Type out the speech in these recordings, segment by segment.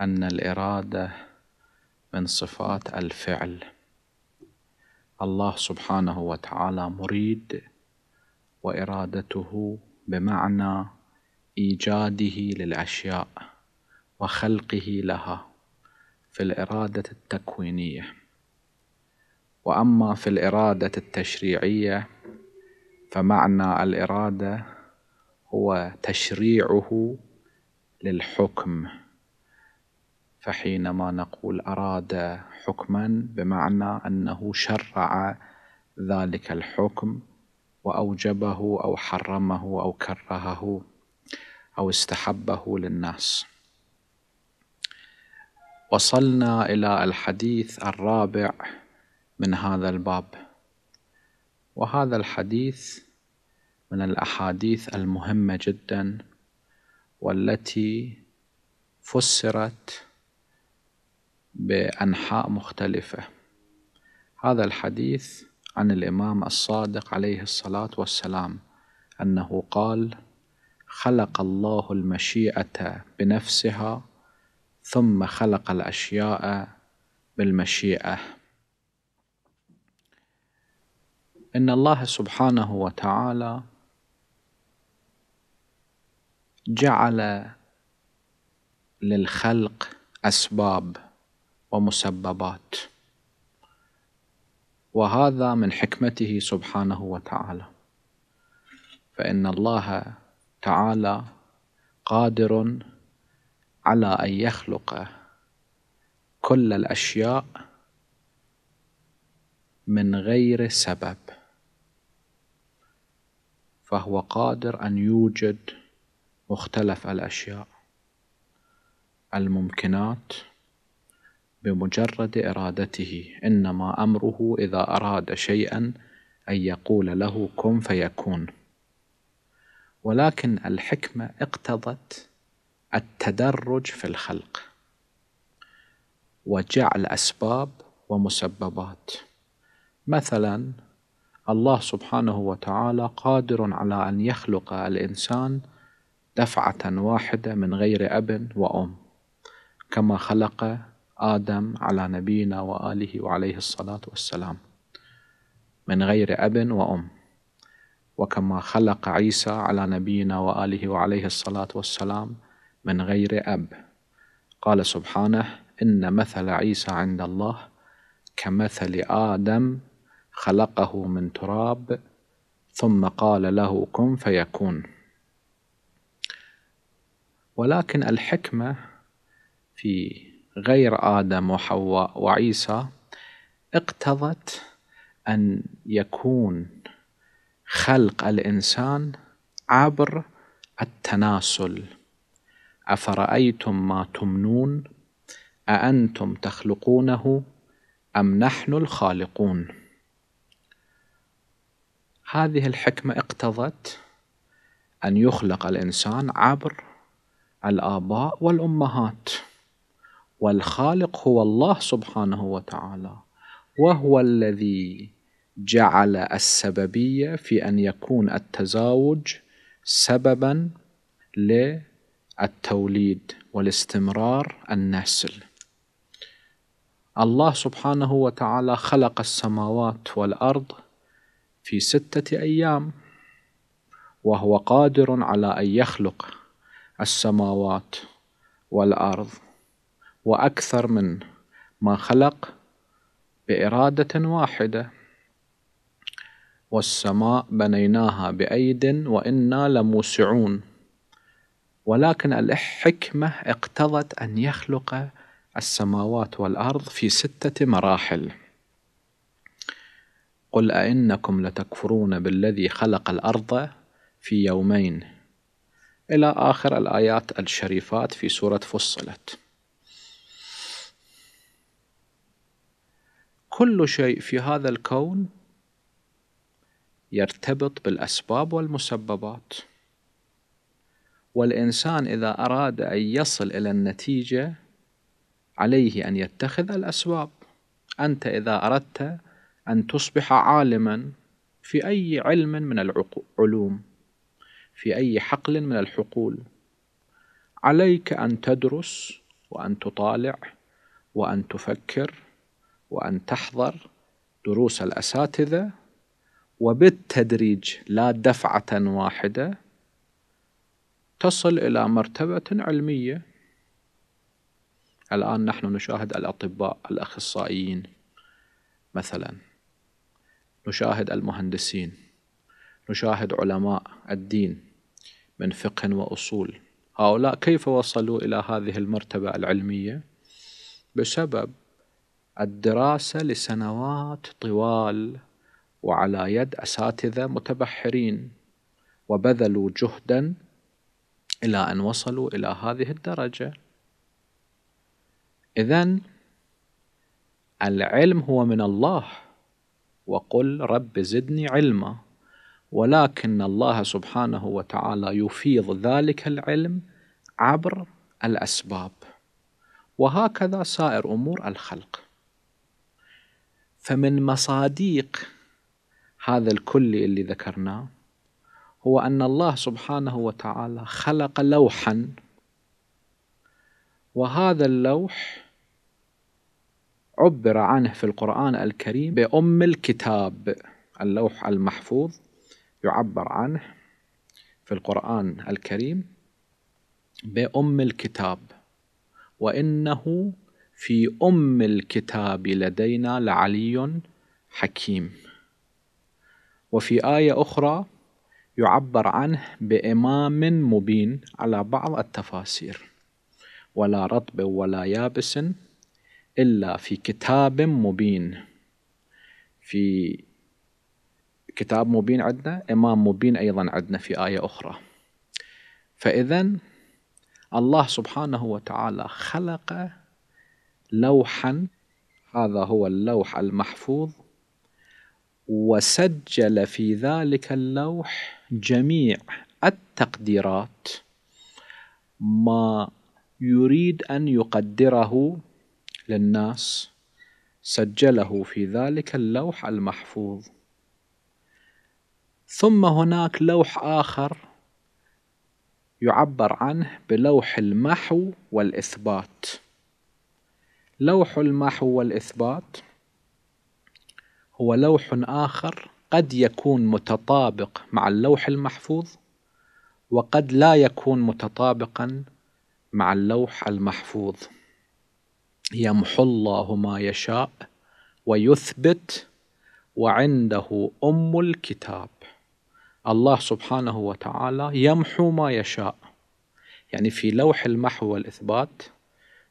أن الإرادة من صفات الفعل الله سبحانه وتعالى مريد وإرادته بمعنى إيجاده للأشياء وخلقه لها في الإرادة التكوينية وأما في الإرادة التشريعية فمعنى الإرادة هو تشريعه للحكم فحينما نقول أراد حكما بمعنى أنه شرع ذلك الحكم وأوجبه أو حرمه أو كرهه أو استحبه للناس وصلنا إلى الحديث الرابع من هذا الباب وهذا الحديث من الأحاديث المهمة جدا والتي فسرت بأنحاء مختلفة هذا الحديث عن الإمام الصادق عليه الصلاة والسلام أنه قال خلق الله المشيئة بنفسها ثم خلق الأشياء بالمشيئة إن الله سبحانه وتعالى جعل للخلق أسباب ومسببات وهذا من حكمته سبحانه وتعالى فإن الله تعالى قادر على أن يخلق كل الأشياء من غير سبب فهو قادر أن يوجد مختلف الأشياء الممكنات بمجرد إرادته إنما أمره إذا أراد شيئا أن يقول له كن فيكون ولكن الحكمة اقتضت التدرج في الخلق وجعل أسباب ومسببات مثلا الله سبحانه وتعالى قادر على أن يخلق الإنسان دفعة واحدة من غير أب وأم كما خلق آدم على نبينا وآله وعليه الصلاة والسلام من غير أب وأم وكما خلق عيسى على نبينا وآله وعليه الصلاة والسلام من غير أب قال سبحانه إن مثل عيسى عند الله كمثل آدم خلقه من تراب ثم قال له كن فيكون ولكن الحكمة في غير آدم وحواء وعيسى اقتضت أن يكون خلق الإنسان عبر التناسل أفرأيتم ما تمنون أأنتم تخلقونه أم نحن الخالقون هذه الحكمة اقتضت أن يخلق الإنسان عبر الآباء والأمهات والخالق هو الله سبحانه وتعالى وهو الذي جعل السببيه في ان يكون التزاوج سببا للتوليد والاستمرار النسل الله سبحانه وتعالى خلق السماوات والارض في سته ايام وهو قادر على ان يخلق السماوات والارض وأكثر من ما خلق بإرادة واحدة والسماء بنيناها بأيد وإنا لموسعون ولكن الحكمة اقتضت أن يخلق السماوات والأرض في ستة مراحل قل أئنكم لتكفرون بالذي خلق الأرض في يومين إلى آخر الآيات الشريفات في سورة فصلت كل شيء في هذا الكون يرتبط بالأسباب والمسببات والإنسان إذا أراد أن يصل إلى النتيجة عليه أن يتخذ الأسباب أنت إذا أردت أن تصبح عالما في أي علم من العلوم في أي حقل من الحقول عليك أن تدرس وأن تطالع وأن تفكر وأن تحضر دروس الأساتذة وبالتدريج لا دفعة واحدة تصل إلى مرتبة علمية الآن نحن نشاهد الأطباء الأخصائيين مثلا نشاهد المهندسين نشاهد علماء الدين من فقه وأصول هؤلاء كيف وصلوا إلى هذه المرتبة العلمية؟ بسبب الدراسة لسنوات طوال وعلى يد أساتذة متبحرين وبذلوا جهدا إلى أن وصلوا إلى هذه الدرجة إذا العلم هو من الله وقل رب زدني علما ولكن الله سبحانه وتعالى يفيض ذلك العلم عبر الأسباب وهكذا سائر أمور الخلق فمن مصاديق هذا الكل اللي ذكرناه هو أن الله سبحانه وتعالى خلق لوحا وهذا اللوح عبر عنه في القرآن الكريم بأم الكتاب اللوح المحفوظ يعبر عنه في القرآن الكريم بأم الكتاب وإنه في أم الكتاب لدينا لعلي حكيم وفي آية أخرى يعبر عنه بإمام مبين على بعض التفاسير ولا رطب ولا يابس إلا في كتاب مبين في كتاب مبين عندنا إمام مبين أيضا عندنا في آية أخرى فإذا الله سبحانه وتعالى خلق لوحا هذا هو اللوح المحفوظ وسجل في ذلك اللوح جميع التقديرات ما يريد أن يقدره للناس سجله في ذلك اللوح المحفوظ ثم هناك لوح آخر يعبر عنه بلوح المحو والإثبات لوح المحو والإثبات هو لوح آخر قد يكون متطابق مع اللوح المحفوظ وقد لا يكون متطابقا مع اللوح المحفوظ يمحو الله ما يشاء ويثبت وعنده أم الكتاب الله سبحانه وتعالى يمحو ما يشاء يعني في لوح المحو والإثبات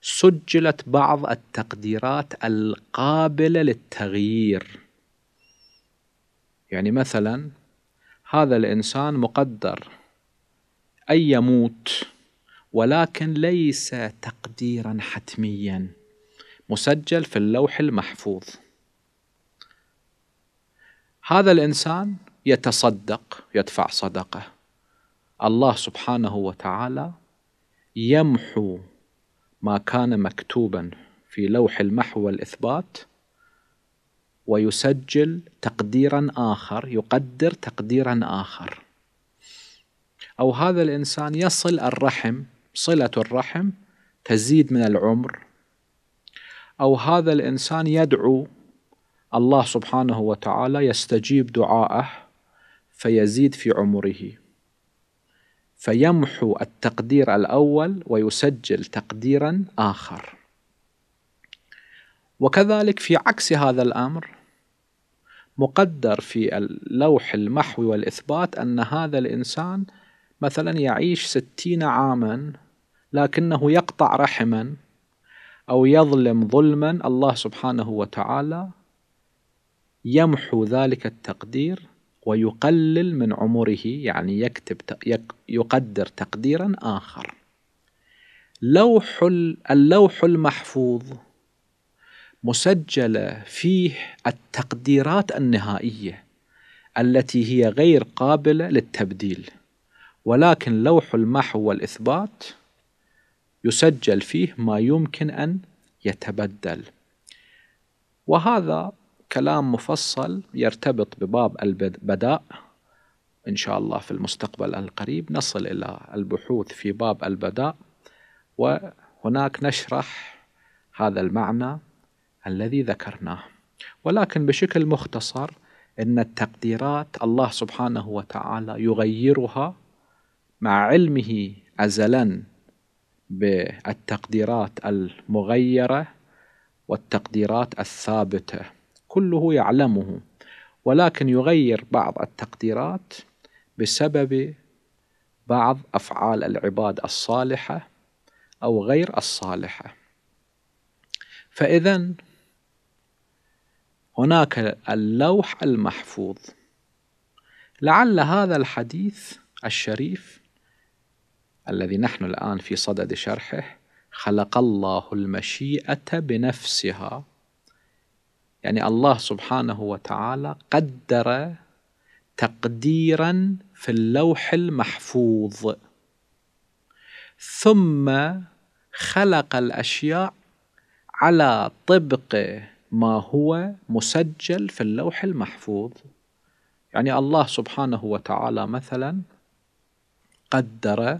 سجلت بعض التقديرات القابلة للتغيير يعني مثلا هذا الإنسان مقدر أن يموت ولكن ليس تقديرا حتميا مسجل في اللوح المحفوظ هذا الإنسان يتصدق يدفع صدقة الله سبحانه وتعالى يمحو ما كان مكتوبا في لوح المحو والإثبات ويسجل تقديرا آخر يقدر تقديرا آخر أو هذا الإنسان يصل الرحم صلة الرحم تزيد من العمر أو هذا الإنسان يدعو الله سبحانه وتعالى يستجيب دعائه فيزيد في عمره فيمحو التقدير الأول ويسجل تقديرا آخر وكذلك في عكس هذا الأمر مقدر في اللوح المحوي والإثبات أن هذا الإنسان مثلا يعيش ستين عاما لكنه يقطع رحما أو يظلم ظلما الله سبحانه وتعالى يمحو ذلك التقدير ويقلل من عمره يعني يكتب يقدر تقديرا آخر لوح اللوح المحفوظ مسجلة فيه التقديرات النهائية التي هي غير قابلة للتبديل ولكن لوح المحو والإثبات يسجل فيه ما يمكن أن يتبدل وهذا كلام مفصل يرتبط بباب البداء إن شاء الله في المستقبل القريب نصل إلى البحوث في باب البداء وهناك نشرح هذا المعنى الذي ذكرناه ولكن بشكل مختصر ان التقديرات الله سبحانه وتعالى يغيرها مع علمه ازلا بالتقديرات المغيره والتقديرات الثابته كله يعلمه ولكن يغير بعض التقديرات بسبب بعض أفعال العباد الصالحة أو غير الصالحة فإذا هناك اللوح المحفوظ لعل هذا الحديث الشريف الذي نحن الآن في صدد شرحه خلق الله المشيئة بنفسها يعني الله سبحانه وتعالى قدر تقديرا في اللوح المحفوظ ثم خلق الاشياء على طبق ما هو مسجل في اللوح المحفوظ يعني الله سبحانه وتعالى مثلا قدر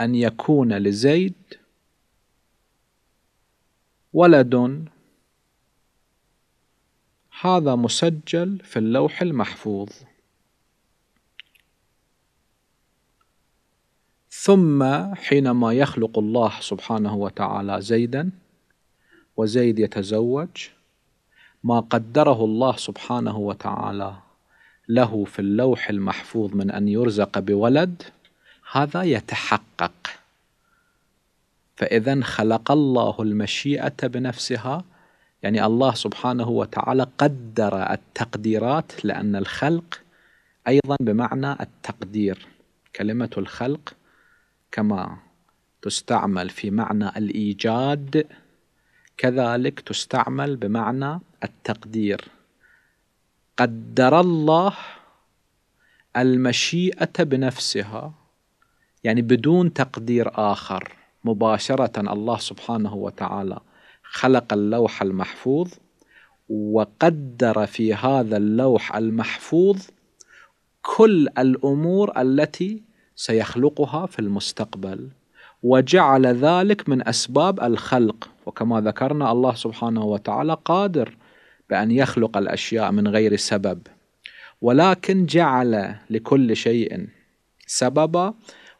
ان يكون لزيد ولد هذا مسجل في اللوح المحفوظ ثم حينما يخلق الله سبحانه وتعالى زيدا وزيد يتزوج ما قدره الله سبحانه وتعالى له في اللوح المحفوظ من ان يرزق بولد هذا يتحقق فاذا خلق الله المشيئه بنفسها يعني الله سبحانه وتعالى قدر التقديرات لأن الخلق أيضا بمعنى التقدير كلمة الخلق كما تستعمل في معنى الإيجاد كذلك تستعمل بمعنى التقدير قدر الله المشيئة بنفسها يعني بدون تقدير آخر مباشرة الله سبحانه وتعالى خلق اللوح المحفوظ وقدر في هذا اللوح المحفوظ كل الامور التي سيخلقها في المستقبل وجعل ذلك من اسباب الخلق وكما ذكرنا الله سبحانه وتعالى قادر بان يخلق الاشياء من غير سبب ولكن جعل لكل شيء سببا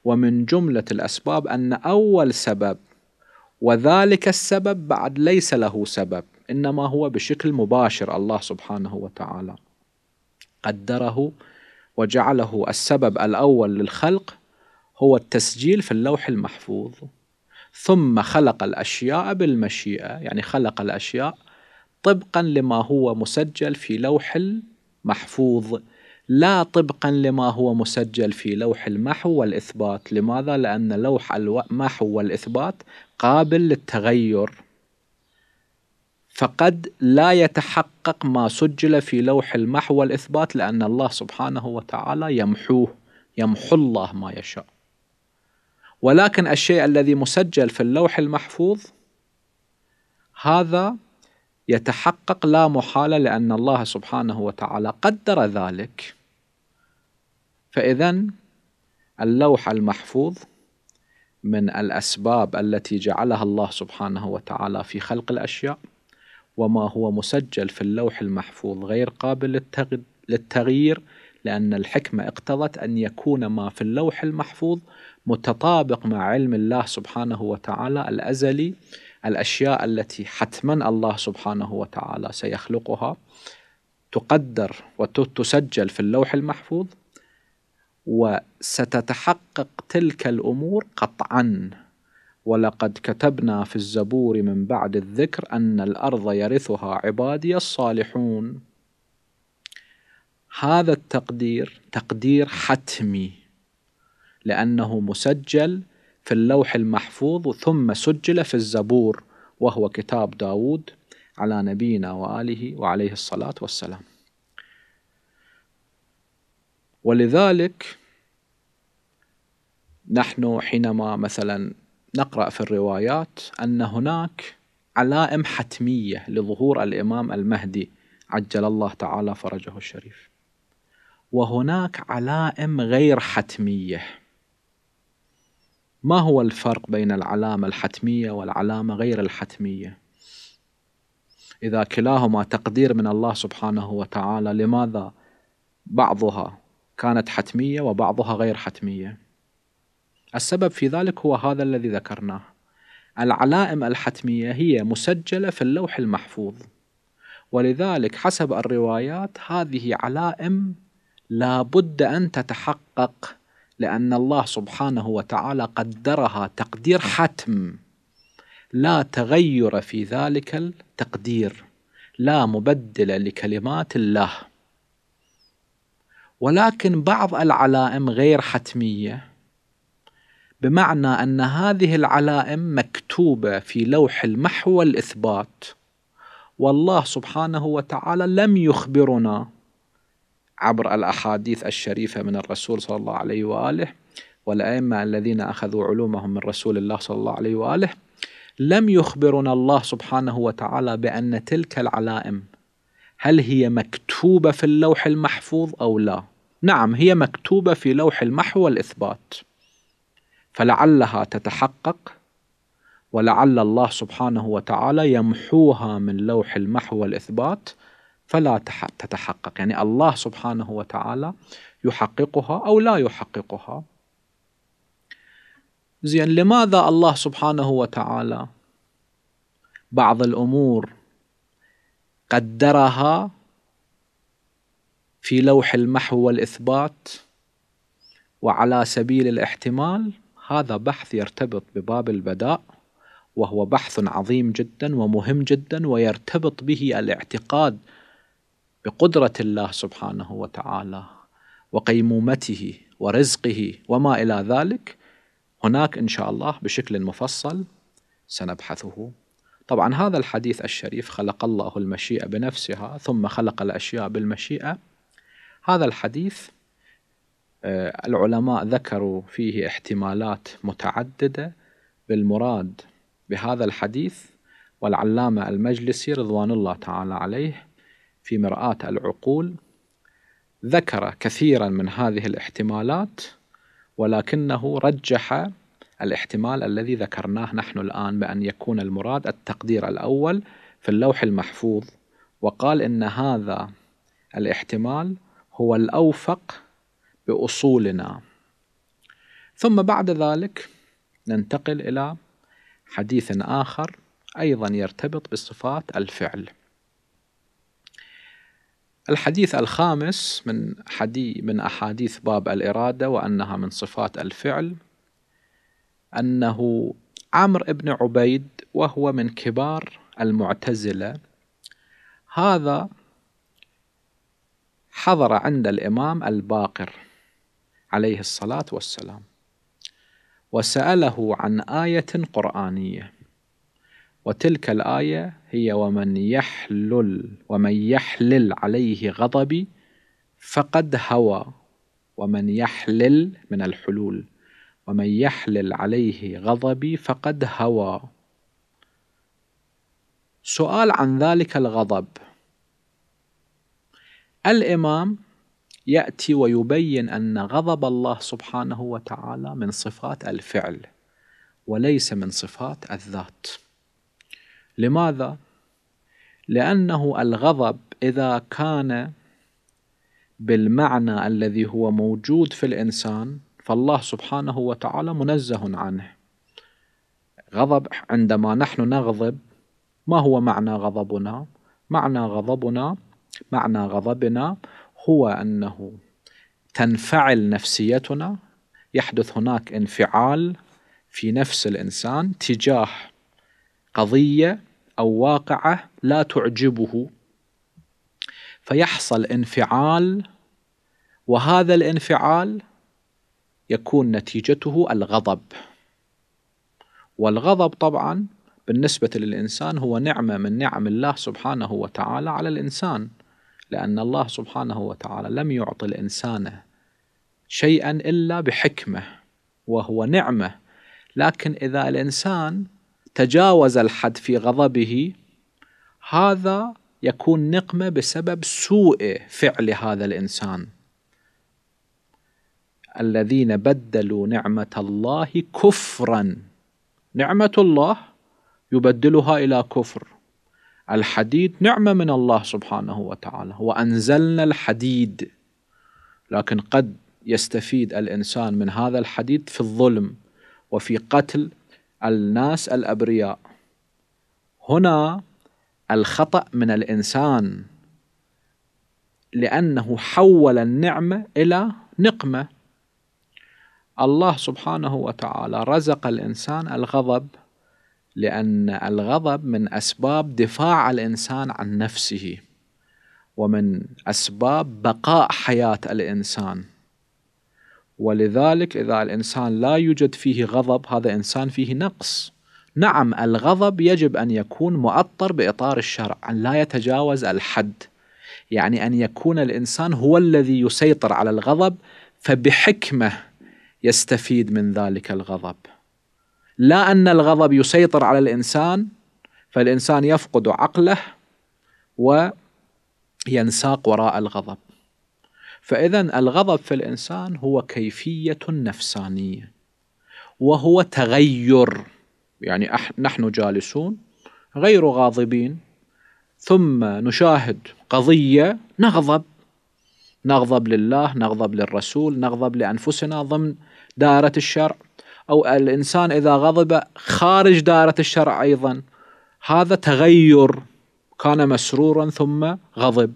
ومن جمله الاسباب ان اول سبب وذلك السبب بعد ليس له سبب انما هو بشكل مباشر الله سبحانه وتعالى قدره وجعله السبب الاول للخلق هو التسجيل في اللوح المحفوظ ثم خلق الاشياء بالمشيئه يعني خلق الاشياء طبقا لما هو مسجل في لوح المحفوظ لا طبقا لما هو مسجل في لوح المحو والإثبات لماذا؟ لأن لوح المحو والإثبات قابل للتغير فقد لا يتحقق ما سجل في لوح المحو والإثبات لأن الله سبحانه وتعالى يمحوه يمحو الله ما يشاء ولكن الشيء الذي مسجل في اللوح المحفوظ هذا يتحقق لا محاله لان الله سبحانه وتعالى قدر ذلك فاذا اللوح المحفوظ من الاسباب التي جعلها الله سبحانه وتعالى في خلق الاشياء وما هو مسجل في اللوح المحفوظ غير قابل للتغيير لأن الحكمة اقتضت أن يكون ما في اللوح المحفوظ متطابق مع علم الله سبحانه وتعالى الأزلي الأشياء التي حتما الله سبحانه وتعالى سيخلقها تقدر وتسجل في اللوح المحفوظ وستتحقق تلك الأمور قطعا ولقد كتبنا في الزبور من بعد الذكر أن الأرض يرثها عبادي الصالحون هذا التقدير تقدير حتمي لأنه مسجل في اللوح المحفوظ ثم سجل في الزبور وهو كتاب داود على نبينا وآله وعليه الصلاة والسلام ولذلك نحن حينما مثلا نقرأ في الروايات أن هناك علائم حتمية لظهور الإمام المهدي عجل الله تعالى فرجه الشريف وهناك علائم غير حتميه ما هو الفرق بين العلامة الحتمية والعلامة غير الحتمية؟ إذا كلاهما تقدير من الله سبحانه وتعالى لماذا بعضها كانت حتمية وبعضها غير حتمية؟ السبب في ذلك هو هذا الذي ذكرناه العلائم الحتمية هي مسجلة في اللوح المحفوظ ولذلك حسب الروايات هذه علائم لا بد أن تتحقق لأن الله سبحانه وتعالى قدرها تقدير نعم. حتم لا تغير في ذلك التقدير لا مبدل لكلمات الله ولكن بعض العلائم غير حتميه بمعنى ان هذه العلائم مكتوبه في لوح المحو والاثبات والله سبحانه وتعالى لم يخبرنا عبر الأحاديث الشريفة من الرسول صلى الله عليه وآله والأئمة الذين أخذوا علومهم من رسول الله صلى الله عليه وآله لم يخبرنا الله سبحانه وتعالى بأن تلك العلائم هل هي مكتوبة في اللوح المحفوظ أو لا نعم هي مكتوبة في لوح المحو والإثبات فلعلها تتحقق ولعل الله سبحانه وتعالى يمحوها من لوح المحو والإثبات فلا تتحقق يعني الله سبحانه وتعالى يحققها أو لا يحققها زين لماذا الله سبحانه وتعالى بعض الأمور قدرها في لوح المحو والإثبات وعلى سبيل الاحتمال هذا بحث يرتبط بباب البداء وهو بحث عظيم جدا ومهم جدا ويرتبط به الاعتقاد بقدرة الله سبحانه وتعالى وقيمومته ورزقه وما إلى ذلك هناك إن شاء الله بشكل مفصل سنبحثه طبعا هذا الحديث الشريف خلق الله المشيئة بنفسها ثم خلق الأشياء بالمشيئة هذا الحديث آه، العلماء ذكروا فيه احتمالات متعددة بالمراد بهذا الحديث والعلامة المجلسي رضوان الله تعالى عليه في مرآة العقول ذكر كثيرا من هذه الاحتمالات ولكنه رجح الاحتمال الذي ذكرناه نحن الآن بأن يكون المراد التقدير الأول في اللوح المحفوظ وقال إن هذا الاحتمال هو الأوفق بأصولنا ثم بعد ذلك ننتقل إلى حديث آخر أيضا يرتبط بصفات الفعل الحديث الخامس من حدي من أحاديث باب الإرادة وأنها من صفات الفعل أنه عمرو بن عبيد وهو من كبار المعتزلة هذا حضر عند الإمام الباقر عليه الصلاة والسلام وسأله عن آية قرآنية وتلك الآية هي ومن يحلل ومن يحلل عليه غضبي فقد هوى ومن يحلل من الحلول ومن يحلل عليه غضبي فقد هوى سؤال عن ذلك الغضب الامام ياتي ويبين ان غضب الله سبحانه وتعالى من صفات الفعل وليس من صفات الذات لماذا؟ لأنه الغضب إذا كان بالمعنى الذي هو موجود في الإنسان فالله سبحانه وتعالى منزه عنه غضب عندما نحن نغضب ما هو معنى غضبنا؟ معنى غضبنا معنى غضبنا هو أنه تنفعل نفسيتنا يحدث هناك انفعال في نفس الإنسان تجاه قضية أو واقعة لا تعجبه فيحصل انفعال وهذا الانفعال يكون نتيجته الغضب والغضب طبعا بالنسبة للإنسان هو نعمة من نعم الله سبحانه وتعالى على الإنسان لأن الله سبحانه وتعالى لم يعطي الإنسان شيئا إلا بحكمة وهو نعمة لكن إذا الإنسان تجاوز الحد في غضبه هذا يكون نقمة بسبب سوء فعل هذا الإنسان الذين بدلوا نعمة الله كفرا نعمة الله يبدلها إلى كفر الحديد نعمة من الله سبحانه وتعالى وأنزلنا الحديد لكن قد يستفيد الإنسان من هذا الحديد في الظلم وفي قتل الناس الابرياء هنا الخطا من الانسان لانه حول النعمه الى نقمه الله سبحانه وتعالى رزق الانسان الغضب لان الغضب من اسباب دفاع الانسان عن نفسه ومن اسباب بقاء حياه الانسان ولذلك إذا الإنسان لا يوجد فيه غضب هذا إنسان فيه نقص نعم الغضب يجب أن يكون مؤطر بإطار الشرع أن لا يتجاوز الحد يعني أن يكون الإنسان هو الذي يسيطر على الغضب فبحكمة يستفيد من ذلك الغضب لا أن الغضب يسيطر على الإنسان فالإنسان يفقد عقله وينساق وراء الغضب فإذا الغضب في الإنسان هو كيفية نفسانية وهو تغير يعني نحن جالسون غير غاضبين ثم نشاهد قضية نغضب نغضب لله نغضب للرسول نغضب لأنفسنا ضمن دائرة الشرع أو الإنسان إذا غضب خارج دائرة الشرع أيضا هذا تغير كان مسرورا ثم غضب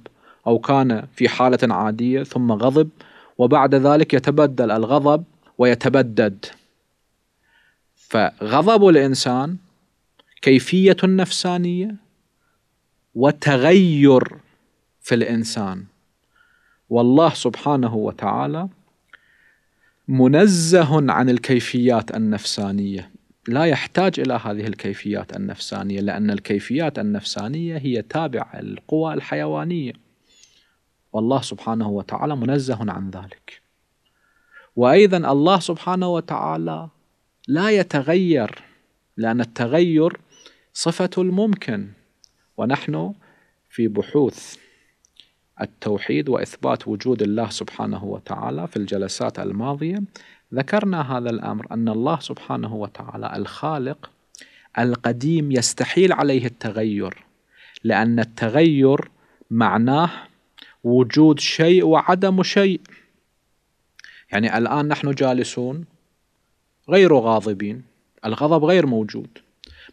أو كان في حالة عادية ثم غضب وبعد ذلك يتبدل الغضب ويتبدد فغضب الإنسان كيفية نفسانية وتغير في الإنسان والله سبحانه وتعالى منزه عن الكيفيات النفسانية لا يحتاج إلى هذه الكيفيات النفسانية لأن الكيفيات النفسانية هي تابعة للقوى الحيوانية والله سبحانه وتعالى منزه عن ذلك وايضا الله سبحانه وتعالى لا يتغير لان التغير صفه الممكن ونحن في بحوث التوحيد واثبات وجود الله سبحانه وتعالى في الجلسات الماضيه ذكرنا هذا الامر ان الله سبحانه وتعالى الخالق القديم يستحيل عليه التغير لان التغير معناه وجود شيء وعدم شيء يعني الآن نحن جالسون غير غاضبين الغضب غير موجود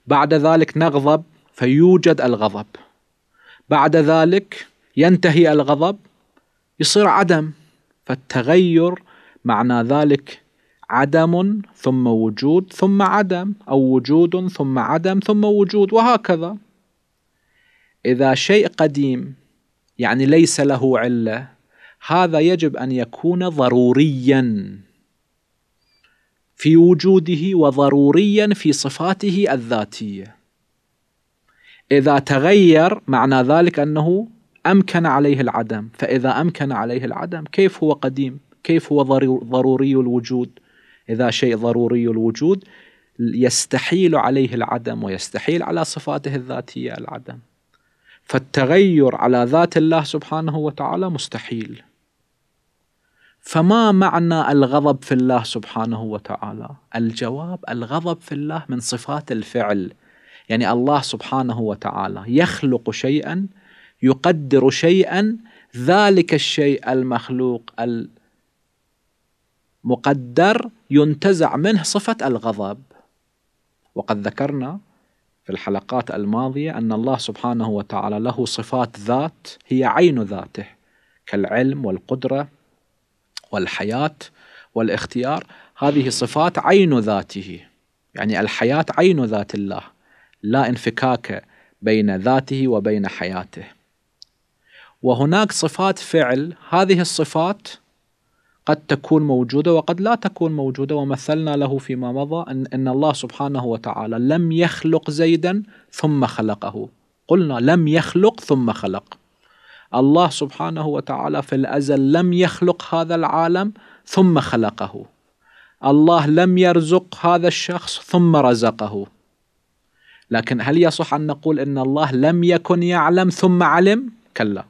بعد ذلك نغضب فيوجد الغضب بعد ذلك ينتهي الغضب يصير عدم فالتغير معنى ذلك عدم ثم وجود ثم عدم أو وجود ثم عدم ثم وجود وهكذا إذا شيء قديم يعني ليس له عله هذا يجب ان يكون ضروريا في وجوده وضروريا في صفاته الذاتيه اذا تغير معنى ذلك انه امكن عليه العدم فاذا امكن عليه العدم كيف هو قديم كيف هو ضروري الوجود اذا شيء ضروري الوجود يستحيل عليه العدم ويستحيل على صفاته الذاتيه العدم فالتغير على ذات الله سبحانه وتعالى مستحيل فما معنى الغضب في الله سبحانه وتعالى الجواب الغضب في الله من صفات الفعل يعني الله سبحانه وتعالى يخلق شيئا يقدر شيئا ذلك الشيء المخلوق المقدر ينتزع منه صفه الغضب وقد ذكرنا في الحلقات الماضية أن الله سبحانه وتعالى له صفات ذات هي عين ذاته كالعلم والقدرة والحياة والاختيار هذه صفات عين ذاته يعني الحياة عين ذات الله لا انفكاك بين ذاته وبين حياته وهناك صفات فعل هذه الصفات قد تكون موجوده وقد لا تكون موجوده ومثلنا له فيما مضى ان ان الله سبحانه وتعالى لم يخلق زيدا ثم خلقه قلنا لم يخلق ثم خلق الله سبحانه وتعالى في الازل لم يخلق هذا العالم ثم خلقه الله لم يرزق هذا الشخص ثم رزقه لكن هل يصح ان نقول ان الله لم يكن يعلم ثم علم كلا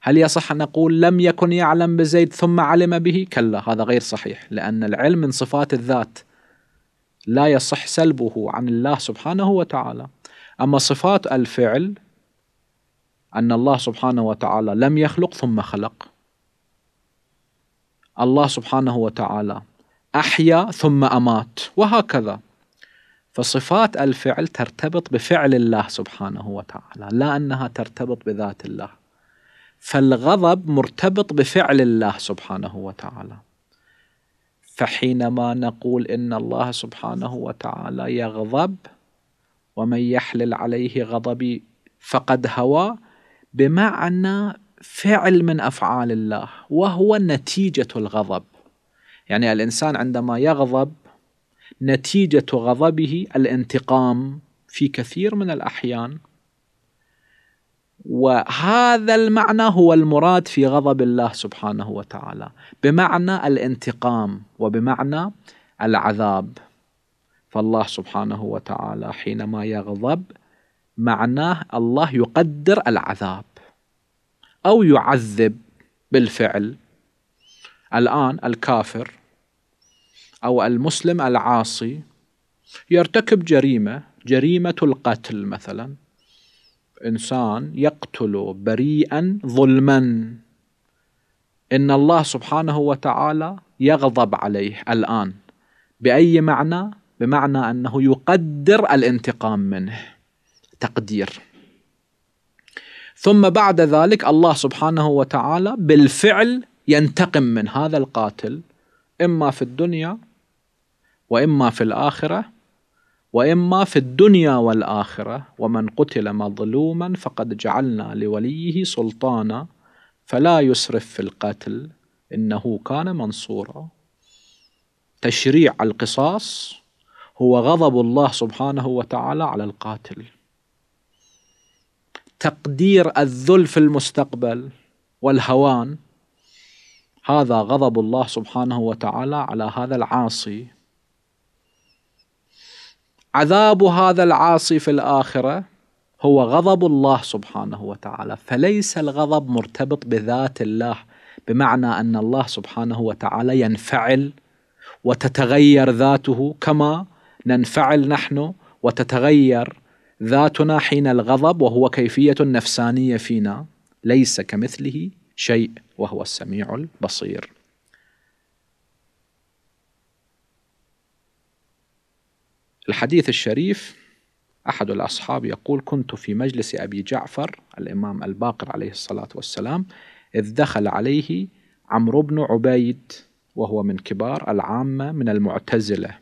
هل يصح أن نقول لم يكن يعلم بزيد ثم علم به كلا هذا غير صحيح لأن العلم من صفات الذات لا يصح سلبه عن الله سبحانه وتعالى أما صفات الفعل أن الله سبحانه وتعالى لم يخلق ثم خلق الله سبحانه وتعالى أحيا ثم أمات وهكذا فصفات الفعل ترتبط بفعل الله سبحانه وتعالى لا أنها ترتبط بذات الله فالغضب مرتبط بفعل الله سبحانه وتعالى فحينما نقول ان الله سبحانه وتعالى يغضب ومن يحلل عليه غضبي فقد هوى بمعنى فعل من افعال الله وهو نتيجه الغضب يعني الانسان عندما يغضب نتيجه غضبه الانتقام في كثير من الاحيان وهذا المعنى هو المراد في غضب الله سبحانه وتعالى بمعنى الانتقام وبمعنى العذاب فالله سبحانه وتعالى حينما يغضب معناه الله يقدر العذاب او يعذب بالفعل الان الكافر او المسلم العاصي يرتكب جريمه جريمه القتل مثلا إنسان يقتل بريئا ظلما إن الله سبحانه وتعالى يغضب عليه الآن بأي معنى؟ بمعنى أنه يقدر الانتقام منه تقدير ثم بعد ذلك الله سبحانه وتعالى بالفعل ينتقم من هذا القاتل إما في الدنيا وإما في الآخرة واما في الدنيا والاخره ومن قتل مظلوما فقد جعلنا لوليه سلطانا فلا يسرف في القتل انه كان منصورا تشريع القصاص هو غضب الله سبحانه وتعالى على القاتل تقدير الذل في المستقبل والهوان هذا غضب الله سبحانه وتعالى على هذا العاصي عذاب هذا العاصي في الاخره هو غضب الله سبحانه وتعالى فليس الغضب مرتبط بذات الله بمعنى ان الله سبحانه وتعالى ينفعل وتتغير ذاته كما ننفعل نحن وتتغير ذاتنا حين الغضب وهو كيفيه نفسانيه فينا ليس كمثله شيء وهو السميع البصير الحديث الشريف أحد الأصحاب يقول كنت في مجلس أبي جعفر الإمام الباقر عليه الصلاة والسلام إذ دخل عليه عمرو بن عبيد وهو من كبار العامة من المعتزلة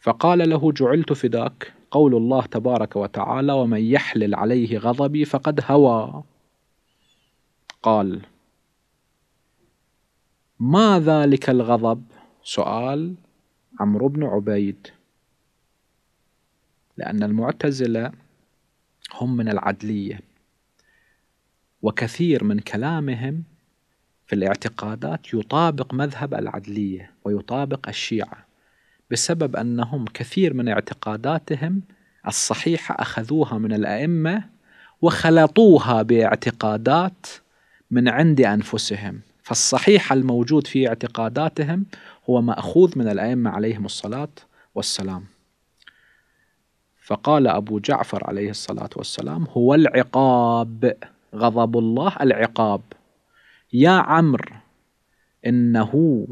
فقال له جعلت فداك قول الله تبارك وتعالى ومن يحلل عليه غضبي فقد هوى قال ما ذلك الغضب سؤال عمرو بن عبيد لأن المعتزلة هم من العدلية وكثير من كلامهم في الاعتقادات يطابق مذهب العدلية ويطابق الشيعة بسبب أنهم كثير من اعتقاداتهم الصحيحة أخذوها من الأئمة وخلطوها باعتقادات من عند أنفسهم فالصحيح الموجود في اعتقاداتهم هو مأخوذ من الأئمة عليهم الصلاة والسلام فقال أبو جعفر عليه الصلاة والسلام هو العقاب غضب الله العقاب يا عمرو إنه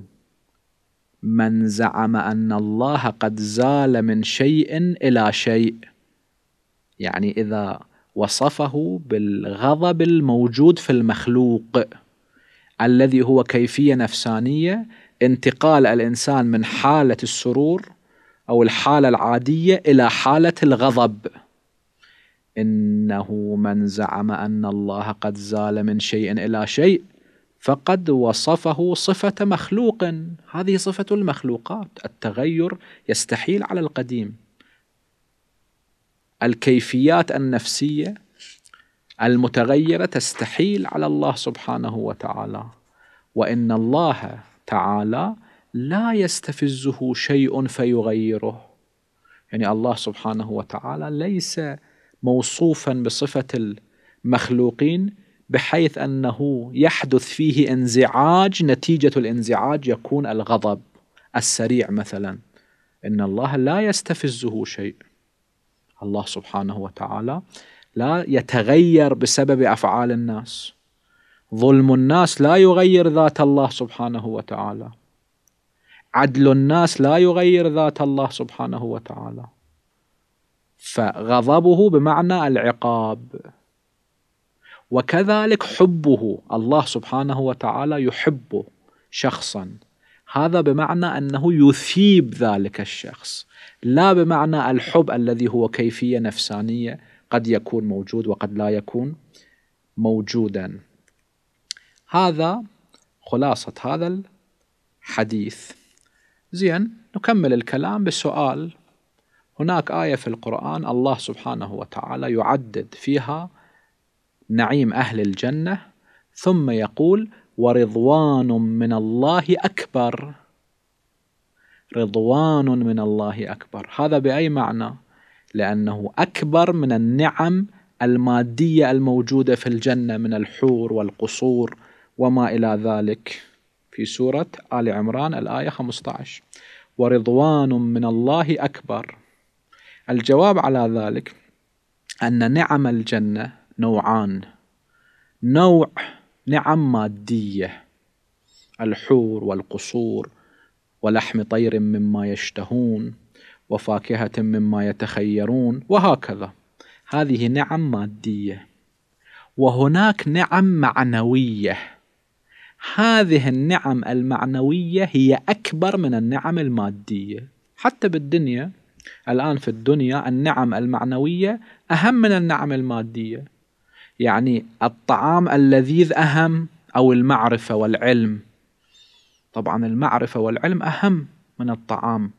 من زعم أن الله قد زال من شيء إلى شيء يعني إذا وصفه بالغضب الموجود في المخلوق الذي هو كيفية نفسانية انتقال الإنسان من حالة السرور أو الحالة العادية إلى حالة الغضب إنه من زعم أن الله قد زال من شيء إلى شيء فقد وصفه صفة مخلوق هذه صفة المخلوقات التغير يستحيل على القديم الكيفيات النفسية المتغيرة تستحيل على الله سبحانه وتعالى وإن الله تعالى لا يستفزه شيء فيغيره يعني الله سبحانه وتعالى ليس موصوفا بصفه المخلوقين بحيث انه يحدث فيه انزعاج نتيجه الانزعاج يكون الغضب السريع مثلا ان الله لا يستفزه شيء الله سبحانه وتعالى لا يتغير بسبب افعال الناس ظلم الناس لا يغير ذات الله سبحانه وتعالى عدل الناس لا يغير ذات الله سبحانه وتعالى فغضبه بمعنى العقاب وكذلك حبه الله سبحانه وتعالى يحب شخصا هذا بمعنى انه يثيب ذلك الشخص لا بمعنى الحب الذي هو كيفيه نفسانيه قد يكون موجود وقد لا يكون موجودا هذا خلاصه هذا الحديث زين نكمل الكلام بالسؤال هناك آية في القرآن الله سبحانه وتعالى يعدد فيها نعيم أهل الجنة ثم يقول ورضوان من الله أكبر رضوان من الله أكبر هذا بأي معنى؟ لأنه أكبر من النعم المادية الموجودة في الجنة من الحور والقصور وما إلى ذلك في سورة آل عمران الآية 15 ورضوان من الله أكبر الجواب على ذلك أن نعم الجنة نوعان نوع نعم مادية الحور والقصور ولحم طير مما يشتهون وفاكهة مما يتخيرون وهكذا هذه نعم مادية وهناك نعم معنويه هذه النعم المعنوية هي أكبر من النعم المادية حتى بالدنيا الآن في الدنيا النعم المعنوية أهم من النعم المادية يعني الطعام اللذيذ أهم أو المعرفة والعلم طبعا المعرفة والعلم أهم من الطعام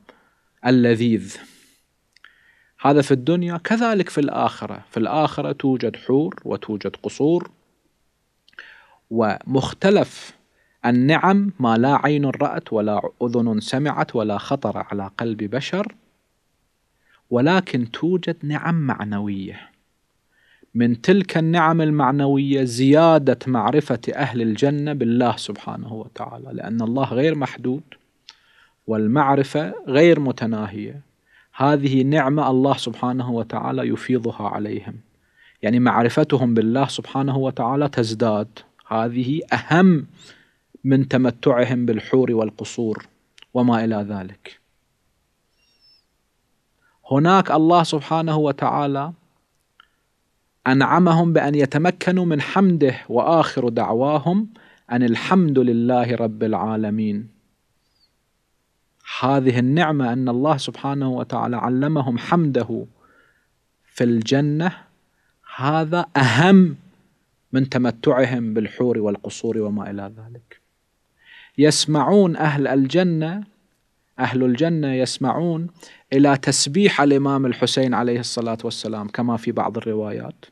اللذيذ هذا في الدنيا كذلك في الآخرة في الآخرة توجد حور وتوجد قصور ومختلف النعم ما لا عين رأت ولا أذن سمعت ولا خطر على قلب بشر ولكن توجد نعم معنوية من تلك النعم المعنوية زيادة معرفة أهل الجنة بالله سبحانه وتعالى لأن الله غير محدود والمعرفة غير متناهية هذه نعمة الله سبحانه وتعالى يفيضها عليهم يعني معرفتهم بالله سبحانه وتعالى تزداد هذه أهم من تمتعهم بالحور والقصور وما الى ذلك هناك الله سبحانه وتعالى انعمهم بان يتمكنوا من حمده واخر دعواهم ان الحمد لله رب العالمين هذه النعمه ان الله سبحانه وتعالى علمهم حمده في الجنه هذا اهم من تمتعهم بالحور والقصور وما الى ذلك يسمعون أهل الجنة أهل الجنة يسمعون إلى تسبيح الإمام الحسين عليه الصلاة والسلام كما في بعض الروايات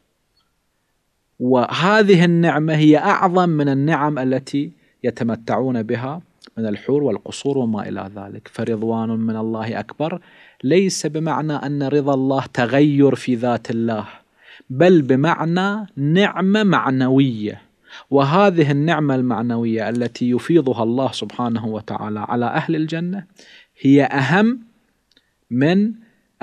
وهذه النعمة هي أعظم من النعم التي يتمتعون بها من الحور والقصور وما إلى ذلك فرضوان من الله أكبر ليس بمعنى أن رضا الله تغير في ذات الله بل بمعنى نعمة معنوية وهذه النعمة المعنوية التي يفيضها الله سبحانه وتعالى على أهل الجنة هي أهم من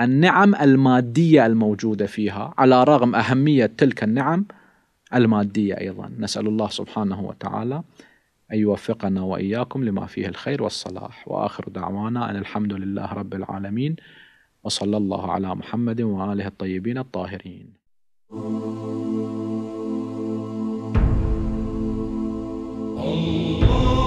النعم المادية الموجودة فيها على رغم أهمية تلك النعم المادية أيضا نسأل الله سبحانه وتعالى أن يوفقنا وإياكم لما فيه الخير والصلاح وآخر دعوانا أن الحمد لله رب العالمين وصلى الله على محمد وآله الطيبين الطاهرين Allah. Oh, oh, oh.